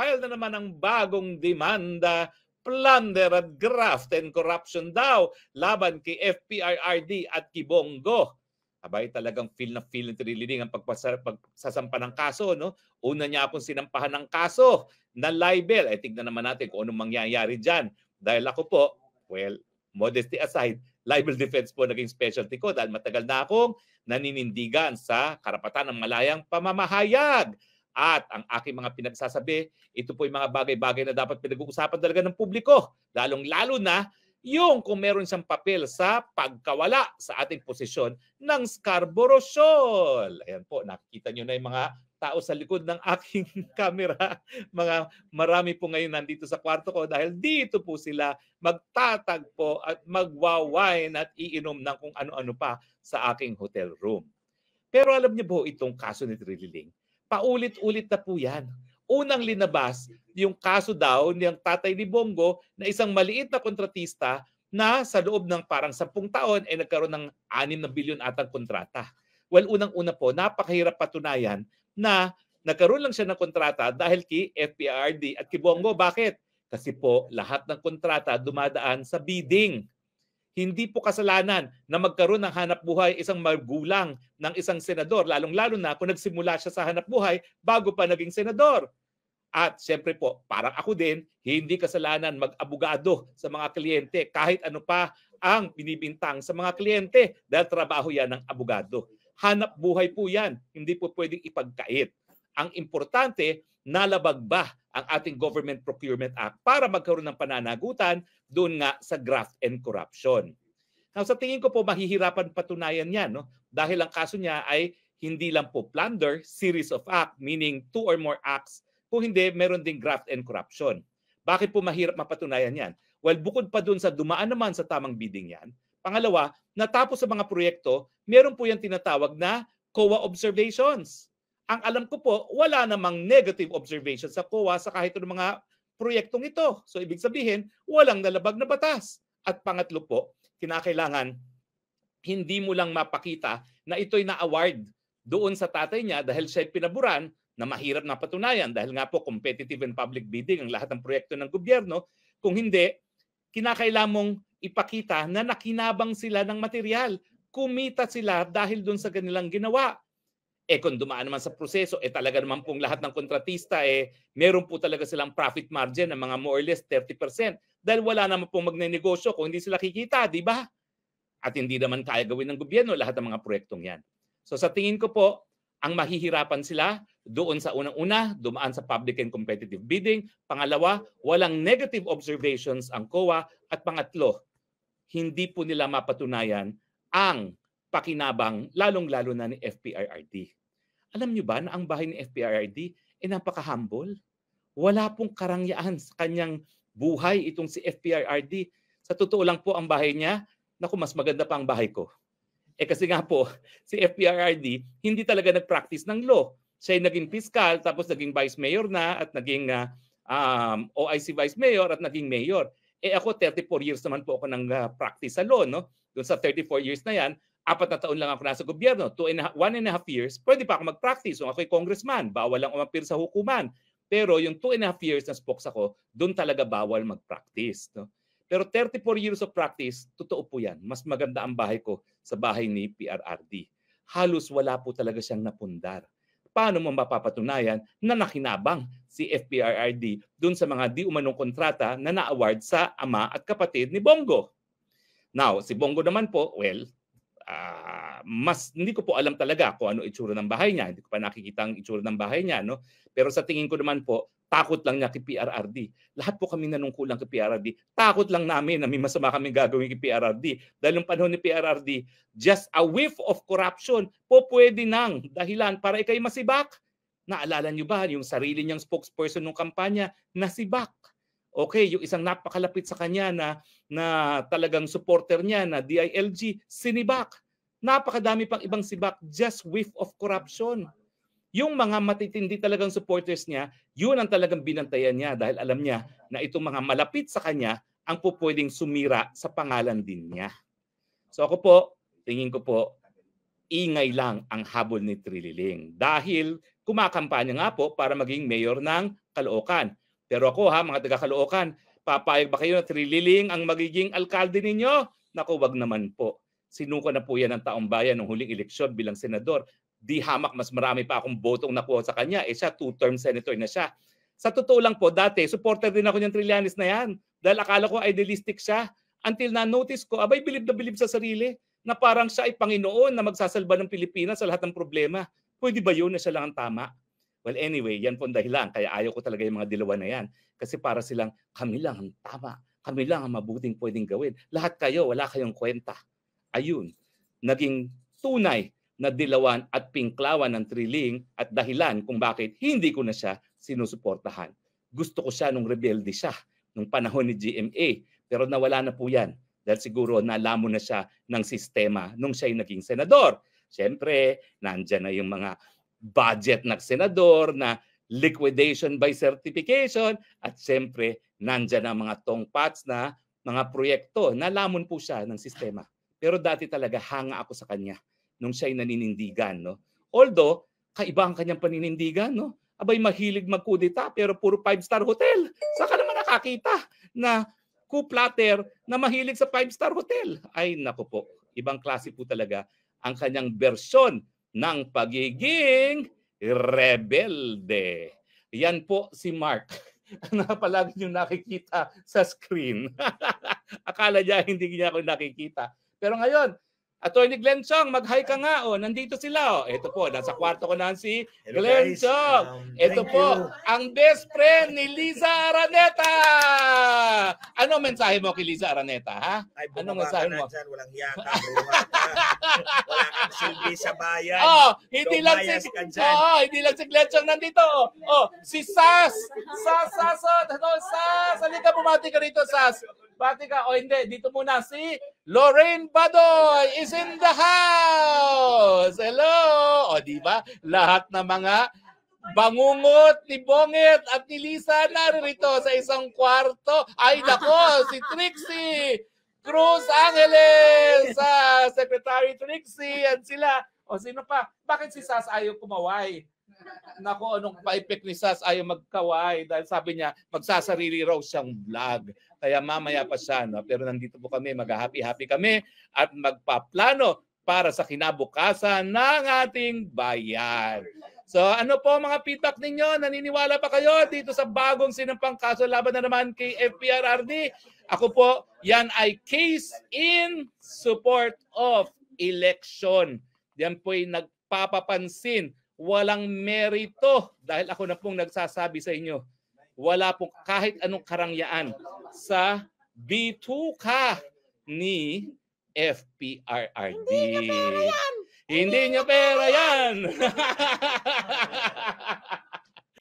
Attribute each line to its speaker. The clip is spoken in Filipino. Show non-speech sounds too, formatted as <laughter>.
Speaker 1: i-file na naman ang bagong demanda plunder at graft and corruption daw laban kay FPIRD at Kibongo. Abay, talagang feel na feel ng trilling ang pagpasa, pagsasampa ng kaso. No? Una niya akong sinampahan ng kaso na libel. Eh, tignan naman natin kung anong mangyayari dyan. Dahil ako po, well, modesty aside, libel defense po naging specialty ko dahil matagal na akong naninindigan sa karapatan ng malayang pamamahayag at ang aking mga pinagsasabi, ito po yung mga bagay-bagay na dapat pinag-uusapan talaga ng publiko. Lalong-lalo na yung kung meron siyang papel sa pagkawala sa ating posisyon ng Scarborough Shoal. Ayan po, nakikita nyo na yung mga tao sa likod ng aking <laughs> camera. Mga marami po ngayon nandito sa kwarto ko dahil dito po sila magtatagpo at magwawain at iinom ng kung ano-ano pa sa aking hotel room. Pero alam niyo po itong kaso ni Trililing, paulit-ulit na po yan. Unang linabas yung kaso daw niyang tatay ni Bongo na isang maliit na kontratista na sa loob ng parang sampung taon ay eh, nagkaroon ng 6 na bilyon atang kontrata. Well, unang-una po, napakahirap patunayan na nagkaroon lang siya ng kontrata dahil kay FPRD at kay Bongo. Bakit? Kasi po, lahat ng kontrata dumadaan sa bidding. Hindi po kasalanan na magkaroon ng hanap buhay isang magulang ng isang senador, lalong-lalo na kung nagsimula siya sa hanap buhay bago pa naging senador. At siyempre po, parang ako din, hindi kasalanan mag-abogado sa mga kliyente kahit ano pa ang binibintang sa mga kliyente dahil trabaho yan ng abogado. Hanap buhay po yan, hindi po pwedeng ipagkait. Ang importante, nalabag ba ang ating Government Procurement Act para magkaroon ng pananagutan doon nga sa graft and corruption. Now, sa tingin ko po, mahihirapan patunayan yan. No? Dahil ang kaso niya ay hindi lang po plunder, series of act, meaning two or more acts. Kung hindi, meron ding graft and corruption. Bakit po mahirap mapatunayan yan? Well, bukod pa dun sa dumaan naman sa tamang bidding yan, pangalawa, natapos sa mga proyekto, meron po yan tinatawag na COA observations ang alam ko po, wala namang negative observation sa COA sa kahit ng mga proyektong ito. So ibig sabihin, walang nalabag na batas. At pangatlo po, kinakailangan hindi mo lang mapakita na ito'y na-award doon sa tatay niya dahil siya'y pinaburan na mahirap na patunayan dahil nga po competitive and public bidding ang lahat ng proyekto ng gobyerno. Kung hindi, kinakailangan mong ipakita na nakinabang sila ng material. Kumita sila dahil doon sa kanilang ginawa. Eh kung dumaan naman sa proseso, eh talaga naman pong lahat ng kontratista, eh meron po talaga silang profit margin ng mga more or less 30% dahil wala naman pong magnenegosyo kung hindi sila kikita, di ba? At hindi naman kaya gawin ng gobyerno lahat ng mga proyektong yan. So sa tingin ko po, ang mahihirapan sila doon sa unang-una, dumaan sa public and competitive bidding. Pangalawa, walang negative observations ang COA. At pangatlo, hindi po nila mapatunayan ang pakinabang lalong-lalo na ni FPIRD. Alam nyo ba na ang bahay ni FPRRD ay eh, napaka-humble? Wala pong karangyaan sa kanyang buhay itong si FPRRD. Sa totoo lang po ang bahay niya, naku mas maganda pa ang bahay ko. Eh kasi nga po, <laughs> si FPRRD hindi talaga nag-practice ng law. Siya ay naging fiscal, tapos naging vice mayor na at naging uh, um, OIC vice mayor at naging mayor. Eh ako 34 years naman po ako nang uh, practice sa law. No? Doon sa 34 years na yan, apat na taon lang ako nasa gobyerno, two and a, one and a half years, pwede pa ako mag-practice. Kung ako'y congressman, bawal lang umampir sa hukuman. Pero yung two and a half years na spokes ako, doon talaga bawal mag-practice. No? Pero 34 years of practice, totoo po yan. Mas maganda ang bahay ko sa bahay ni PRRD. Halos wala po talaga siyang napundar. Paano mo mapapatunayan na nakinabang si FPRRD doon sa mga di umanong kontrata na na-award sa ama at kapatid ni Bongo? Now, si Bongo naman po, well, uh, mas hindi ko po alam talaga kung ano itsura ng bahay niya. Hindi ko pa nakikita ang itsura ng bahay niya, no? Pero sa tingin ko naman po, takot lang niya kay PRRD. Lahat po kami nanungkulang kay PRRD. Takot lang namin na may masama kami gagawin kay PRRD. Dahil yung panahon ni PRRD, just a whiff of corruption po pwede nang dahilan para ikay masibak. Naalala niyo ba yung sarili niyang spokesperson ng kampanya na si Bak? Okay, yung isang napakalapit sa kanya na, na talagang supporter niya na DILG, sinibak. Napakadami pang ibang sibak, just whiff of corruption. Yung mga matitindi talagang supporters niya, yun ang talagang binantayan niya dahil alam niya na itong mga malapit sa kanya ang pupwedeng sumira sa pangalan din niya. So ako po, tingin ko po, ingay lang ang habol ni Trililing dahil kumakampanya nga po para maging mayor ng Caloocan. Pero ako ha, mga taga-Caloocan, papayag ba kayo na trililing ang magiging alkalde ninyo? Naku, wag naman po. Sinuko na po yan ng taong bayan ng huling eleksyon bilang senador. Di hamak, mas marami pa akong botong nakuha sa kanya. Eh siya, two-term senator na siya. Sa totoo lang po, dati, supporter din ako ng Trillanes na yan. Dahil akala ko idealistic siya. Until na-notice ko, abay, bilib na bilib sa sarili na parang siya ay Panginoon na magsasalba ng Pilipinas sa lahat ng problema. Pwede ba yun na siya lang ang tama? Well, anyway, yan po ang dahilan. Kaya ayaw ko talaga yung mga dilawan na yan. Kasi para silang, kami lang ang tama. Kami lang ang mabuting pwedeng gawin. Lahat kayo, wala kayong kwenta. Ayun, naging tunay na dilawan at pinklawan ng triling at dahilan kung bakit hindi ko na siya sinusuportahan. Gusto ko siya nung rebelde siya, nung panahon ni GMA. Pero nawala na po yan dahil siguro nalamo na siya ng sistema nung siya'y naging senador. Siyempre, nandyan na yung mga budget ng senador na liquidation by certification at siyempre nandiyan ang mga tongpats na mga proyekto. na Nalamon po siya ng sistema. Pero dati talaga hanga ako sa kanya nung siya'y naninindigan. No? Although, kaiba ang kanyang paninindigan. No? Abay, mahilig magkudita pero puro five-star hotel. Saka naman nakakita na coup na mahilig sa five-star hotel. Ay, nako po. Ibang klase po talaga ang kanyang version ng pagiging rebelde. Yan po si Mark <laughs> na palagi niyo nakikita sa screen. <laughs> Akala niya hindi niya ako nakikita. Pero ngayon, Attorney Glenn Chong, mag-hi ka nga. Oh. Nandito sila. Oh. Ito po, nasa kwarto ko na si Hello Glenn guys. Chong. Um, Ito po, you. ang best friend ni Liza Araneta. Ano mensahe mo kay Liza Araneta? Ha? Ay, ano mensahe mo? Dyan, walang yaka, <laughs> Silbi sa bayan. Oh, hindi lang si Oh, hindi lang si Gletchong nandito. Oh, si Sas. Sas, Sas, Sas. oh, Sas. Halika bumati ka rito, Sas. Bati ka. O oh, hindi, dito muna si Lorraine Badoy is in the house. Hello. oh, di ba? Lahat ng mga Bangungot, ni Bongit at ni Lisa naririto sa isang kwarto. Ay nako, si Trixie, Cruz Angeles, sa uh, Secretary Trixie, at sila. O sino pa? Bakit si Sas ayaw kumaway? Nako, anong pa-effect ni Sas ayaw magkaway dahil sabi niya magsasarili raw siyang vlog. Kaya mamaya pa siya, no? Pero nandito po kami, mag-happy-happy kami at magpaplano para sa kinabukasan ng ating bayan. So ano po mga feedback ninyo? Naniniwala pa kayo dito sa bagong sinampang kaso laban na naman kay FPRRD? Ako po, yan ay case in support of election. Yan po ay nagpapapansin. Walang merito dahil ako na pong nagsasabi sa inyo. Wala pong kahit anong karangyaan sa B2 ka ni FPRRD. Hindi nyo pera yan! Hindi nyo pera yan! <laughs> <laughs>